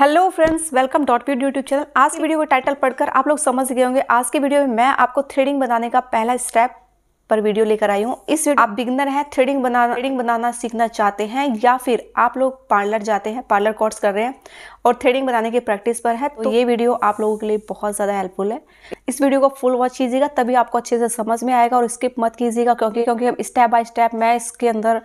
Hello friends welcome डॉट पीड YouTube channel आज की वीडियो को टाइटल पढ़कर आप लोग समझ गए होंगे आज की वीडियो में मैं आपको थ्रेडिंग बनाने का पहला स्टेप पर वीडियो लेकर आई हूँ इस वीडियो आप बिगनर हैं थ्रेडिंग बनाना थ्रेडिंग बनाना सीखना चाहते हैं या फिर आप लोग पार्लर जाते हैं पार्लर कोर्स कर रहे हैं और थ्रेडिंग बनाने की प्रैक्टिस पर है तो, तो ये वीडियो आप लोगों के लिए बहुत ज़्यादा हेल्पफुल है इस वीडियो को फुल वॉच कीजिएगा तभी आपको अच्छे से समझ में आएगा और स्किप मत कीजिएगा क्योंकि क्योंकि हम स्टेप बाय स्टेप मैं इसके अंदर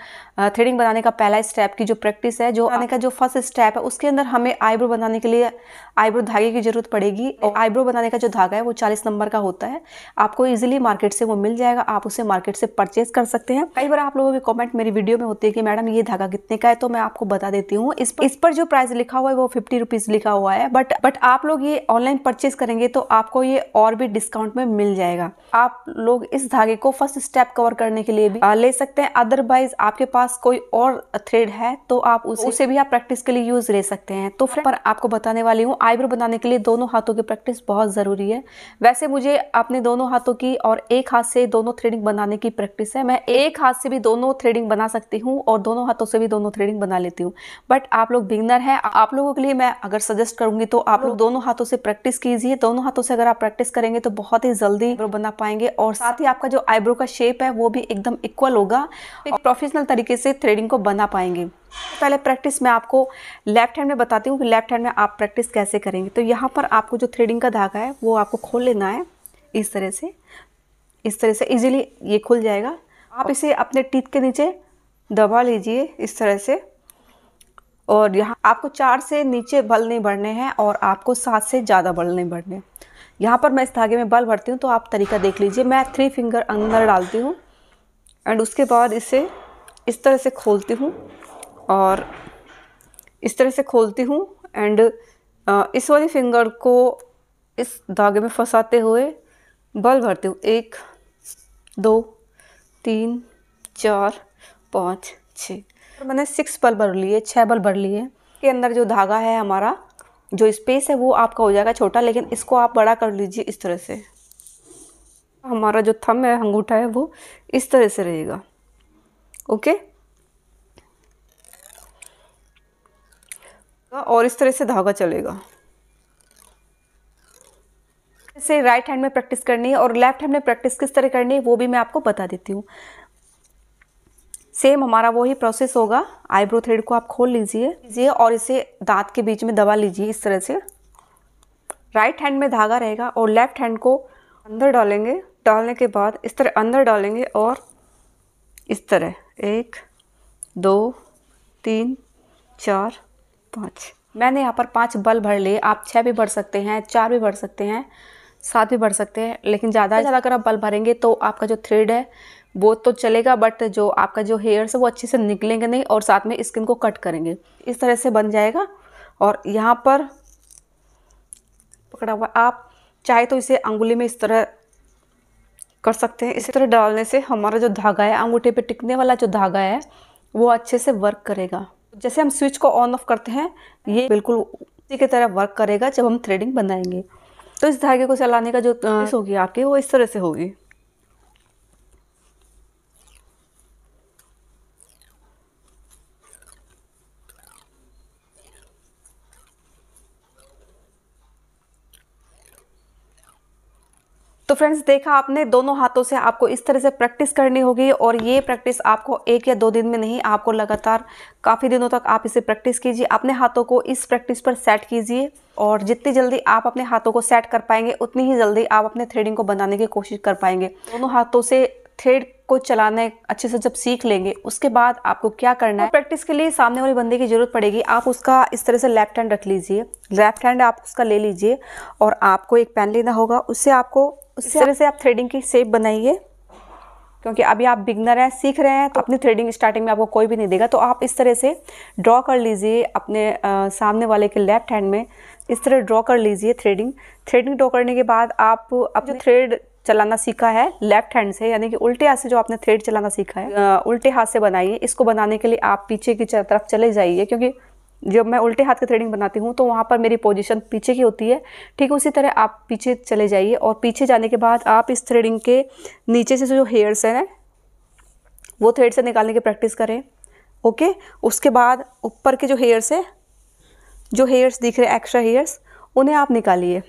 थ्रेडिंग बनाने का पहला स्टेप की जो प्रैक्टिस है जो हाँ। आने का जो फर्स्ट स्टेप है उसके अंदर हमें आईब्रो बनाने के लिए आईब्रो धागे की जरूरत पड़ेगी और तो- आईब्रो बनाने का जो धागा है वो चालीस नंबर का होता है आपको ईजिली मार्केट से वो मिल जाएगा आप उसे मार्केट से परचेज कर सकते हैं कई बार आप लोगों के कॉमेंट मेरी वीडियो में होती है कि मैडम ये धागा कितने का है तो मैं आपको बता देती हूँ इस पर जो प्राइस लिखा हुआ है वो फिफ्टी रुपीज़ लिखा हुआ है बट बट आप लोग ये ऑनलाइन परचेज करेंगे तो आपको ये और भी डिस्काउंट में मिल जाएगा आप लोग इस धागे को फर्स्ट स्टेप कवर करने के लिए भी ले सकते हैं अदरवाइज आपके पास कोई और थ्रेड है तो आप उसे, तो उसे भी आप प्रैक्टिस के लिए यूज ले सकते हैं तो फिर पर आपको बताने वाली हूँ आईब्रो बनाने के लिए दोनों हाथों की प्रैक्टिस बहुत ज़रूरी है वैसे मुझे अपने दोनों हाथों की और एक हाथ से दोनों थ्रेडिंग बनाने की प्रैक्टिस है मैं एक हाथ से भी दोनों थ्रेडिंग बना सकती हूँ और दोनों हाथों से भी दोनों थ्रेडिंग बना लेती हूँ बट आप लोग बिगनर हैं आप लोगों के लिए मैं अगर सजेस्ट करूंगी तो आप तो लोग दोनों हाथों से प्रैक्टिस कीजिए दोनों हाथों से अगर आप प्रैक्टिस करेंगे तो बहुत ही जल्दी आईब्रो बना पाएंगे और साथ ही आपका जो आईब्रो का शेप है वो भी एकदम इक्वल होगा एक प्रोफेशनल तरीके से थ्रेडिंग को बना पाएंगे पहले प्रैक्टिस मैं आपको लेफ्ट हैंड में बताती हूँ कि लेफ्ट हैंड में आप प्रैक्टिस कैसे करेंगे तो यहाँ पर आपको जो थ्रेडिंग का धागा है वो आपको खोल लेना है इस तरह से इस तरह से इजीली ये खुल जाएगा आप इसे अपने टीथ के नीचे दबा लीजिए इस तरह से और यहाँ आपको चार से नीचे बल नहीं बढ़ने हैं और आपको सात से ज़्यादा बल नहीं बढ़ने यहाँ पर मैं इस धागे में बल भरती हूँ तो आप तरीका देख लीजिए मैं थ्री फिंगर अंदर डालती हूँ एंड उसके बाद इसे इस तरह से खोलती हूँ और इस तरह से खोलती हूँ एंड इस वाली फिंगर को इस धागे में फंसाते हुए बल भरती हूँ एक दो तीन चार पाँच तो मैंने सिक्स बल भर लिए छः बल भर लिए के अंदर जो धागा है हमारा जो स्पेस है वो आपका हो जाएगा छोटा लेकिन इसको आप बड़ा कर लीजिए इस तरह से हमारा जो थम है अंगूठा है वो इस तरह से रहेगा ओके और इस तरह से धागा चलेगा इसे राइट हैंड में प्रैक्टिस करनी है और लेफ्ट हैंड में प्रैक्टिस किस तरह करनी है वो भी मैं आपको बता देती हूँ सेम हमारा वही प्रोसेस होगा आईब्रो थ्रेड को आप खोल लीजिए लीजिए और इसे दांत के बीच में दबा लीजिए इस तरह से राइट हैंड में धागा रहेगा और लेफ्ट हैंड को अंदर डालेंगे डालने के बाद इस तरह अंदर डालेंगे और इस तरह एक दो तीन चार पाँच मैंने यहाँ पर पाँच बल भर लिए आप छः भी भर सकते हैं चार भी भर सकते हैं सात भी भर सकते हैं लेकिन ज़्यादा ज़्यादा अगर आप बल भरेंगे तो आपका जो थ्रेड है वो तो चलेगा बट जो आपका जो हेयर्स है वो अच्छे से निकलेंगे नहीं और साथ में स्किन को कट करेंगे इस तरह से बन जाएगा और यहाँ पर पकड़ा हुआ आप चाहे तो इसे अंगुली में इस तरह कर सकते हैं इसी तरह डालने से हमारा जो धागा है अंगूठे पे टिकने वाला जो धागा है वो अच्छे से वर्क करेगा जैसे हम स्विच को ऑन ऑफ करते हैं ये बिल्कुल उसी की तरह वर्क करेगा जब हम थ्रेडिंग बनाएंगे तो इस धागे को चलाने का जो होगी आपकी वो इस तरह से होगी तो फ्रेंड्स देखा आपने दोनों हाथों से आपको इस तरह से प्रैक्टिस करनी होगी और ये प्रैक्टिस आपको एक या दो दिन में नहीं आपको लगातार काफ़ी दिनों तक आप इसे प्रैक्टिस कीजिए अपने हाथों को इस प्रैक्टिस पर सेट कीजिए और जितनी जल्दी आप अपने हाथों को सेट कर पाएंगे उतनी ही जल्दी आप अपने थ्रेडिंग को बनाने की कोशिश कर पाएंगे दोनों हाथों से थ्रेड को चलाने अच्छे से जब सीख लेंगे उसके बाद आपको क्या करना है प्रैक्टिस के लिए सामने वाले बंदे की जरूरत पड़ेगी आप उसका इस तरह से लेफ्ट हैंड रख लीजिए लेफ्ट हैंड आप उसका ले लीजिए और आपको एक पेन लेना होगा उससे आपको उस तरह से आप थ्रेडिंग की सेप बनाइए क्योंकि अभी आप बिगनर हैं सीख रहे हैं तो अपनी थ्रेडिंग स्टार्टिंग में आपको कोई भी नहीं देगा तो आप इस तरह से ड्रॉ कर लीजिए अपने आ, सामने वाले के लेफ्ट हैंड में इस तरह ड्रॉ कर लीजिए थ्रेडिंग थ्रेडिंग ड्रॉ करने के बाद आप अब जो थ्रेड चलाना सीखा है लेफ्ट हैंड से यानी कि उल्टे हाथ से जो आपने थ्रेड चलाना सीखा है आ, उल्टे हाथ से बनाइए इसको बनाने के लिए आप पीछे की तरफ चले जाइए क्योंकि जब मैं उल्टे हाथ की थ्रेडिंग बनाती हूँ तो वहाँ पर मेरी पोजीशन पीछे की होती है ठीक उसी तरह आप पीछे चले जाइए और पीछे जाने के बाद आप इस थ्रेडिंग के नीचे से जो हेयर्स हैं वो थ्रेड से निकालने की प्रैक्टिस करें ओके उसके बाद ऊपर के जो हेयर्स है जो हेयर्स दिख रहे हैं एक्स्ट्रा हेयर्स उन्हें आप निकालिए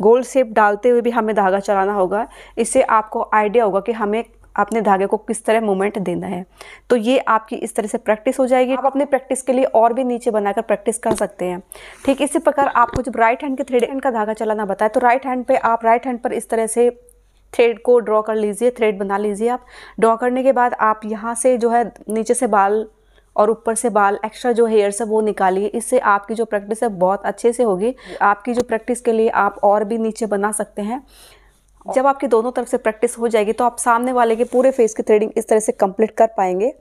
गोल्ड शेप डालते हुए भी हमें धागा चलाना होगा इससे आपको आइडिया होगा कि हमें आपने धागे को किस तरह मूवमेंट देना है तो ये आपकी इस तरह से प्रैक्टिस हो जाएगी आप अपने प्रैक्टिस के लिए और भी नीचे बनाकर प्रैक्टिस कर सकते हैं ठीक इसी प्रकार आपको जब राइट हैंड के थ्रेड हैंड का धागा चलाना बताए तो राइट हैंड पर आप राइट हैंड पर इस तरह से थ्रेड को ड्रॉ कर लीजिए थ्रेड बना लीजिए आप ड्रॉ करने के बाद आप यहाँ से जो है नीचे से बाल और ऊपर से बाल एक्स्ट्रा जो हेयर्स है वो निकालिए इससे आपकी जो प्रैक्टिस है बहुत अच्छे से होगी आपकी जो प्रैक्टिस के लिए आप और भी नीचे बना सकते हैं जब आपकी दोनों तरफ से प्रैक्टिस हो जाएगी तो आप सामने वाले के पूरे फेस की थ्रेडिंग इस तरह से कंप्लीट कर पाएंगे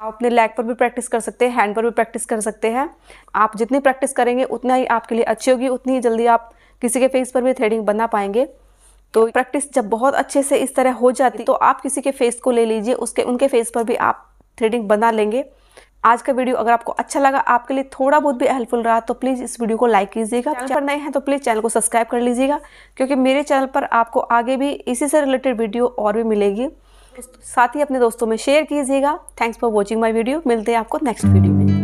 आप अपने लेग पर भी प्रैक्टिस कर सकते हैं हैंड पर भी प्रैक्टिस कर सकते हैं आप जितनी प्रैक्टिस करेंगे उतना ही आपके लिए अच्छी होगी उतनी ही जल्दी आप किसी के फेस पर भी थ्रेडिंग बना पाएंगे तो प्रैक्टिस जब बहुत अच्छे से इस तरह हो जाती तो आप किसी के फेस को ले लीजिए उसके उनके फेस पर भी आप थ्रेडिंग बना लेंगे आज का वीडियो अगर आपको अच्छा लगा आपके लिए थोड़ा बहुत भी हेल्पफुल रहा तो प्लीज़ इस वीडियो को लाइक कीजिएगा चैनल पर नए हैं तो प्लीज़ चैनल को सब्सक्राइब कर लीजिएगा क्योंकि मेरे चैनल पर आपको आगे भी इसी से रिलेटेड वीडियो और भी मिलेगी साथ ही अपने दोस्तों में शेयर कीजिएगा thanks for watching my video मिलते हैं आपको नेक्स्ट वीडियो में